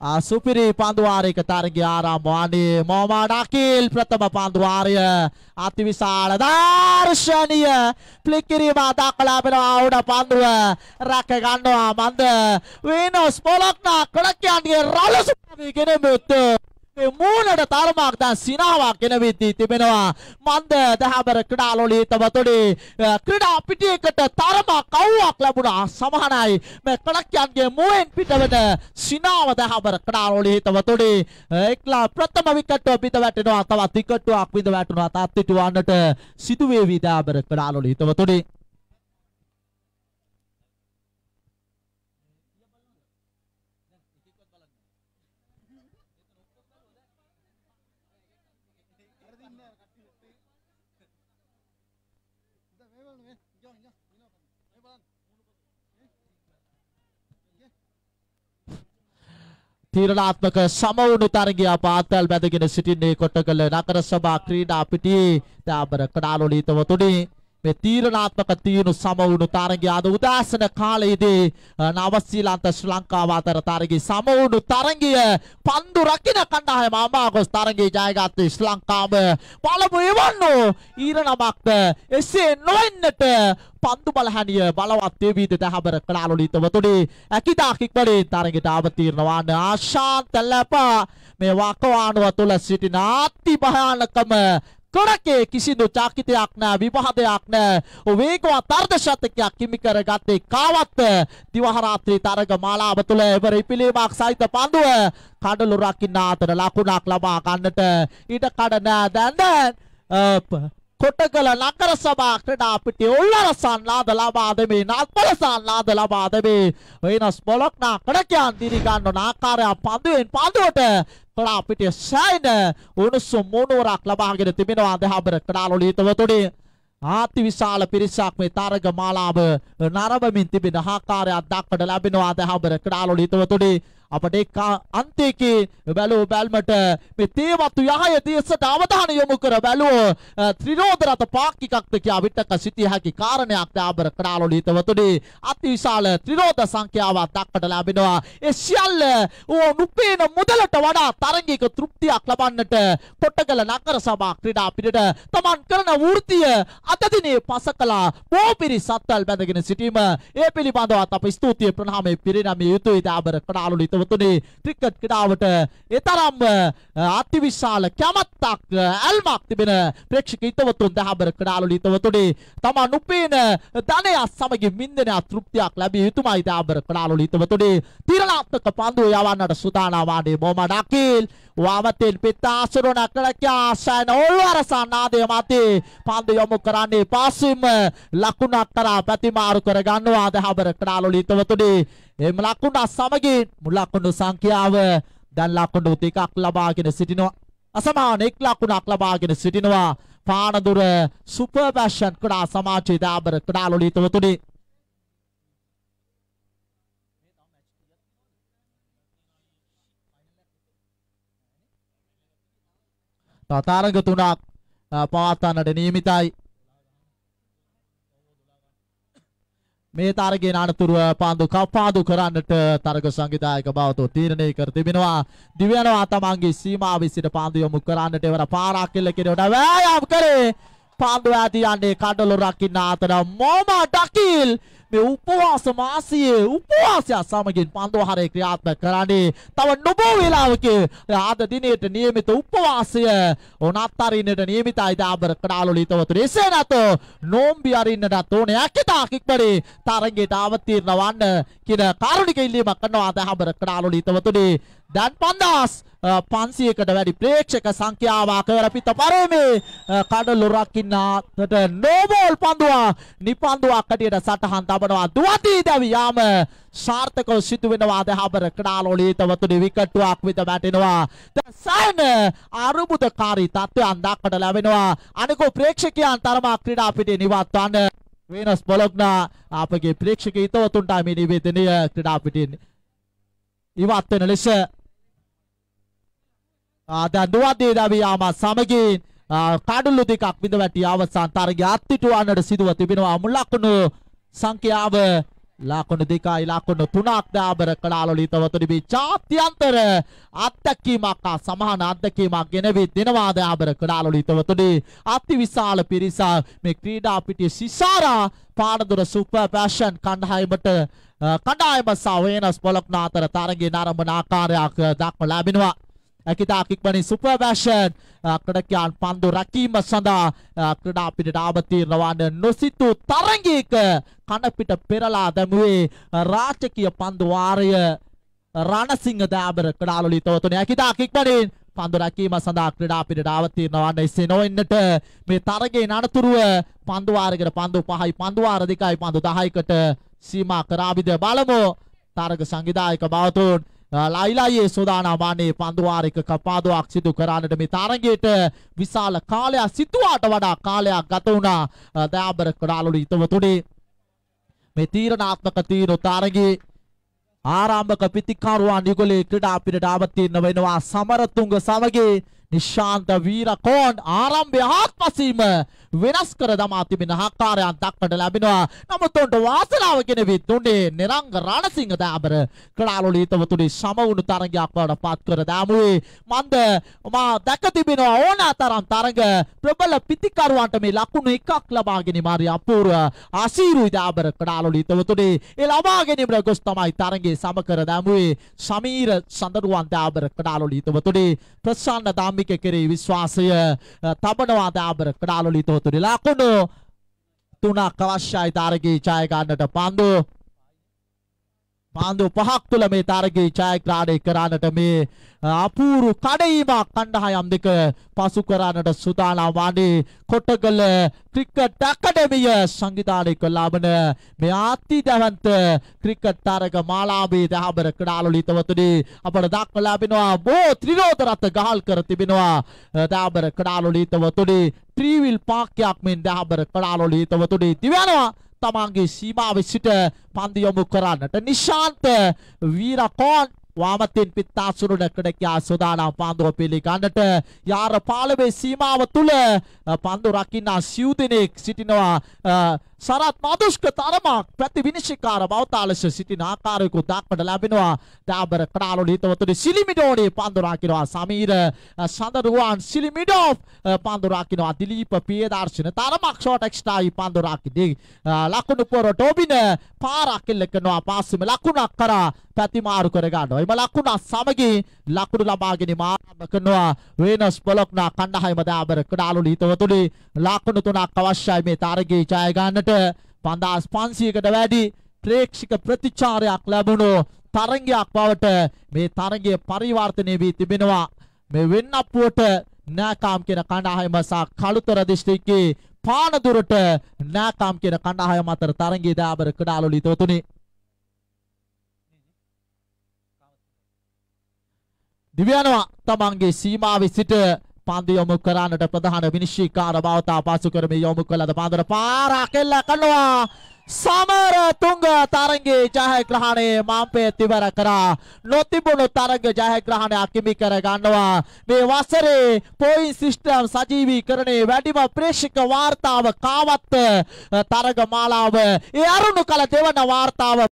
සුපිරි පන්දුවාරයක තරගය ආරම්භ වන්නේ මොහමඩ් අකිල් ප්‍රථම පන්දුවාරය අතිවිශාල දර්ශනීය ෆ්ලික් කිරීම දක්වලා වෙනවා උඩ පන්දුව රැක ගන්නවා මන්ද විනෝස් පොලොක්නා කොලක් යන්නේ රළු සුපිරි කෙනෙකුට මූණට තරමක් දැන් සිනාවක් එනවිදී තිබෙනවා මන්ද දහබර ක්‍රීඩාලෝලී තමතුඩි ක්‍රීඩා පිටියකට තරමක් අවුවක් ලැබුණා සමානයි මේ කණක්යන්ගේ මුවෙන් පිටවෙන සිනාව දහබර ක්‍රීඩාලෝලී තමතුඩි එක්ලා ප්‍රථම විකට්ටුව පිට වැටෙනවා තවත් විකට්ටුවක් පිට වැටුණා තාත්තිටුවන්නට සිදුවේ විදාබර ක්‍රීඩාලෝලී තමතුඩි තීරණාත්මක සමවුණු තරගය පාත්තල් බැඳගෙන සිටින්නේ කොටකළ නගර සභා ක්‍රීඩා පිටියේ තාබර කඩාලුලීතවතුනේ මේ තීරණාත්මක තීරු සමවුණු තරගය අද උදෑසන කාලයේදී නවසීලන්ත ශ්‍රී ලංකාව අතර තරගයේ සමවුණු තරගය පන්දු රකින්න කණ්ඩායම අමාගොස් තරගයේ ජයගත් ශ්‍රී ලංකාව පළමු එවන්නෝ ඊරණමක්ද එසේ නොවෙන්නට පන්දු බලහැනිය බලවත් වේවිද තහබර කලාලුලිතවතුනි ඇකිදා කික්බලේ තරගයට අවතීර්ණ වන ආශාන්ත ලැපා මේ වකවානුව තුල සිටින ආති භයානකම කොරකේ කිසිදු චාකිතයක් නෑ විවාදයක් නෑ වේගවත් අර්ධශතකයක් හිමි කරගත්තේ කාවත් දිවහරාත්‍රී තරග මාලාව තුළ එවර ඉපිලීමක් සහිත පන්දුව කඩලු රකින්න අතර ලකුණක් ලබා ගන්නට ඊට කඩ නෑ දැන් කොටගල නගර සභා ක්‍රඩා පිටිය උල්ලරසන් ලාද ලබා දෙමේ නත්බලසන් ලාද ලබා දෙමේ වෙනස් බොලොක් නා කඩකයන් දිරි ගන්නන ආකාරය පඳුවෙන් පඳුවට කඩා පිටිය සෑයින උණුසුම් මූණුවරක් ලබාගෙන තිබෙනවා දෙහබර කඩාලුලීතවතුඩේ ආති විශාල පිරිසක් මේ තරග මාලාව නරඹමින් තිබෙන ආකාරයක් දක්වඩ ලැබෙනවා දහබර කඩාලුලීතවතුඩේ අපට එක් අන්තයකේ බැලූ බැල්මට මේ තේවත්තු යහය දේශට අවධානය යොමු කර බැලුවෝ ත්‍රිරෝධරත පාක්කිකක්ද කියා විටක සිටිය හැකි කාරණයක් ආබර කඩාලොලීතවතුනේ අතිවිශාල ත්‍රිරෝධ සංඛ්‍යාවක් දක්කට ලැබෙනවා ඒ සියල්ල නුපේන මුදලට වඩා තරගයක තෘප්තියක් ලබන්නට කොටගල නගර සභා ක්‍රීඩා පිටට තමන් කරන වෘත්තිය අද දිනේ පස කළා බොහෝ පිරිස් අත්වල් බැඳගෙන සිටීම ඒ පිළිබඳවත් අප ස්තුතිය ප්‍රණාමය පිරිනමිය යුතුයි දාබර කඩාලොලීත සොතුනේ ක්‍රිකට් ක්‍රීඩාවට එතරම්ම අතිවිශාල කැමැත්තක් ඇල්මක් තිබෙන ප්‍රේක්ෂක හිතවතුන් දහබර ක්‍රීඩාවල හිතවතුනේ තමන් උපේන ධනය සමග මින්දෙන තෘප්තියක් ලැබිය යුතුමයි දහබර ක්‍රීඩාවල හිතවතුනේ තීරණාත්මක පන්දුව යවන්නට සූදානම් වන්නේ මොහමඩ් අකීල් වාවතෙන් පිටාසුරණ කලකියාසන ඕල්වරසන් ආදේ මතේ පන්දු යොමු කරන්නේ පාසින්ම ලකුණ අතර ප්‍රතිමාරු කර ගන්නවා දහබර ක්‍රීඩාවල හිතවතුනේ එම ලකුණ සමගින් මුලා ලකුණු සංඛ්‍යාව දැන් ලකුණු දෙකක් ලබාගෙන සිටිනවා. අසමාන එක් ලකුණක් ලබාගෙන සිටිනවා. පානදුර සුපර් පැෂන් ක්‍රා සමාජයේ දාබර ක්‍රාලුලිතවතුනි. තතරග තුනක් පවත්වන්නට නියමිතයි. මේ තරගේ අනතුරුව පාදු කපාදු කරන්නට තරග සංවිධායක බවතෝ තීරණය කර තිබෙනවා. දිව්‍යනවා තමන්ගේ සීමාව විසිට පාදු යොමු කරන්නට එවර පාරක් කෙල්ල කෙරෙවට වෑයම් කරේ. පාදු ඇති යන්නේ කඩලු රකින්න අතර මොම ඩකිල් මේ උපවාස මාසයේ උපවාසය සමගින් පන්දෝහරේ ක්‍රියාත්මක කරන්නේ තව නොබෝ වේලාවක ආද දිනේට નિયમિત උපවාසය උනත් අරින්නට નિયમિતයි දාබර කඩාලුලි තවතුනේ එසේ නැතෝ නෝම්බි අරින්නටත් ඕනේ ඇකිතා කික්බරේ තරගයට අවතීර්ණ වන්න කියන කාරුණික ඉල්ලීමක් කරනවා දාබර කඩාලුලි තවතුනේ දැන් 5000 500කට වැඩි ප්‍රේක්ෂක සංඛ්‍යාවක් කරපිට පරමේ කඩලොරක් ඉන්න අතට නෝබෝල් පන්දුවා නිපන්දුවක් කඩියට සටහන් තබනවා දුවදී දැවි යාම සාර්ථකව සිදු වෙනවා දහබර ක්නාලෝලීතවතුනි විකට්ටුවක් විත වැටෙනවා සයන අරුබුදකාරී තත්ත්වයන් දක්වට ලැබෙනවා අනිකෝ ප්‍රේක්ෂකයන් තරමා ක්‍රීඩා පිටේ නිවත්වන්න වෙනස් බොලොග්නා අපගේ ප්‍රේක්ෂක හිතවතුන්ට මේ නිවේදනය ක්‍රීඩා පිටින් ඉවත් වෙන ලෙස දැන් දුවදී දැවි යාම සමගින් කඩුළු දෙකක් විඳ වැටි අවසන් තරගය අත්හිටුවන්නට සිදුව තිබෙනවා මුලකුණු සංඛ්‍යාව ලාකොණ දෙකයි ලාකොණ තුනක් දාබර කලාලොලිතවතුනි මේ ජාත්‍යන්තර අත්දැකීමක් ආ සමාන අත්දැකීමක් ගෙනවී දෙනවා දාබර කලාලොලිතවතුනි අතිවිශාල පිරිස මේ ක්‍රීඩා පිටියේ සිසාරා පානදුර සුපර් ෆැෂන් කණ්ඩායමට කණ්ඩායම සහ වෙනස් බලක් නාතර තරගයේ නරඹන ආකාරයක් දක්ව ලැබෙනවා ඇකිතා කික්බනි සුපර්වැෂන් ක්‍රඩකයන් පන්දු රැකීම සඳහා ක්‍රඩා පිටට ආවතීරණවන්න නොසිතූ තරගයක කණපිට පෙරලා දැමුවේ රාජකීය පන්දු වාරය රණසිංහ දෑබර ක්‍රඩාලුලි තවතුනේ ඇකිතා කික්බනින් පන්දු රැකීම සඳහා ක්‍රඩා පිටට ආවතීරණවන්න එසේ නොවෙන්නට මේ තරගයේ නඩතුරුව පන්දු වාරයකට පන්දු 5යි පන්දු වාර 2යි පන්දු 10කට සීමා කරාවිද බලමු තරග සංවිධායක බවතුන් ලයිලායේ සෝදානමානේ පන්දුවාරික පාදුවක් සිදු කරන්නට මේ තරගයට විශාල කාලයක් සිතුවාට වඩා කාලයක් ගත වුණා දයාබර කොඩාලුළු හිතවතුනේ මේ තීරණාත්මක තීරු තරගයේ ආරම්භක පිතිකාරුවා නිගොලේ ක්‍රීඩා පිරිඩාව තියෙන වෙනවා සමරතුංග සමගේ නිශාන්ත වීරකෝන් ආරම්භය ආත්මසීම වෙනස් කර දමා තිබෙන හක්කාරයන් දක්නට ලැබෙනවා. නමුත් උන්ට වාසනාව ගෙනවී දුන්නේ නිරංග රණසිංහ දාබර කලාලෝලීතවතුනි සමවුණු තරගයක් බවට පත් කර දැමුවේ. මන්ද මා දැක තිබෙනවා ඕනතරම් තරග ප්‍රබල පිතිකරුවන්ට මේ ලකුණු එකක් ලබා ගැනීම හරි අපූර්ව අසීරුයි දාබර කලාලෝලීතවතුනි. ඒ ලබා ගැනීමට ගොස් තමයි තරගේ සම කර දැමුවේ. සමීර සඳරුවන් දාබර කලාලෝලීතවතුනි ප්‍රසන්න දාම කාමික කෙරෙහි විශ්වාසය තබනවා දාබර ක්‍රාලලිතෝතුරිලා කුණු තුනක් අවශ්‍යයි තාරකී ඡාය ගන්නට පන්දු පාන්දු පහක් තුළ මේ තරගයේ ඡායාග්‍රහණය කරන්නට මේ අපූරු කඩයිමක් කණ්ඩායම් දෙක පසු කරන්නට සූදානම් වන්නේ කොටගල ක්‍රිකට් අකාඩමිය සංවිධානය කළ ලබන මේ ආතිදවන්ත ක්‍රිකට් තරග මාලාවේ දහබර කඩාලුලිතවතුනි අපට දක්වලා ලැබෙනවා බෝ ත්‍රිරෝද රත් ගහල් කර තිබෙනවා දහබර කඩාලුලිතවතුනි ත්‍රිවිල් පාක්‍යයක් මෙන් දහබර කඩාලුලිතවතුනි දිවනවා තමාන්ගේ සීමාවෙ සිට පන්දු යොමු කරන්නට නිශාන්ත වීරකෝන් වාමතින් පිත්තාසුරු නැකඩක සෝදානම් පන්දුව පිළිගන්නට යාර පාලමේ සීමාව තුළ පන්දු රකින්න සිව් දෙනෙක් සිටිනවා සරත් මාදුෂ්ක තරමක් පැති විනිශ්චිකාර බවතාලස සිටින ආකාරයකු දක්වට ලැබෙනවා දාබර කඩාලු නීතවතුනි සිලිමිඩෝනේ පඳුරා කිනවා සමීර සඳරුවන් සිලිමිඩෝ පඳුරා කිනවා දිලීප පියදර්ශන තරමක් ෂෝට් එක්ස්ට්‍රායි පඳුරා කිදී ලකුණු පොර ටොබින පාරක් එල්ල කරනවා පාසෙම ලකුණක් කරා පැති මාරු කර ගන්නවා. එම ලකුණ සමගින් ලකුණු ලබාගෙන මාරම්භ කරනවා වෙනස් බ්ලොක්නා කණ්ඩායම දාබර කඩාලු නීතවතුනි ලකුණු තුනක් අවශ්‍යයි මේ තරගයේ ජය ගන්නට එයට පන්දාස් පන්සියකට වැඩි ප්‍රේක්ෂික ප්‍රතිචාරයක් ලැබුණු තරගයක් බවට මේ තරගය පරිවර්තනය වී තිබෙනවා මේ වෙන්නප්පුවට නෑකාම් කියන කණ්ඩායම සහ කළුතර දිස්ත්‍රික්කයේ පානදුරට නෑකාම් කියන කණ්ඩායම අතර තරගයේ දාබර කඩාලු ලිතෝතුනේ දිව්‍යනවා තමන්ගේ සීමාවේ සිට පන්දු යොමු කරන්නට ප්‍රධාන විනිශ්චයකාර බවතා පාසු කරමින් යොමු කළද පන්දුර පාරක් එල්ල කරනවා සමර තුංග තරංගේ ජයග්‍රහණයේ මාම්පේ තිවර කරා නොතිබුණු තරග ජයග්‍රහණය අකිමි කර ගන්නවා මේ වසරේ පොයින් සිස්ටම් සජීවීකරණයේ වැඩිම ප්‍රේක්ෂක වාර්තාව කාවත් තරග මාලාව ඒ අරුණු කල දෙවන වාර්තාව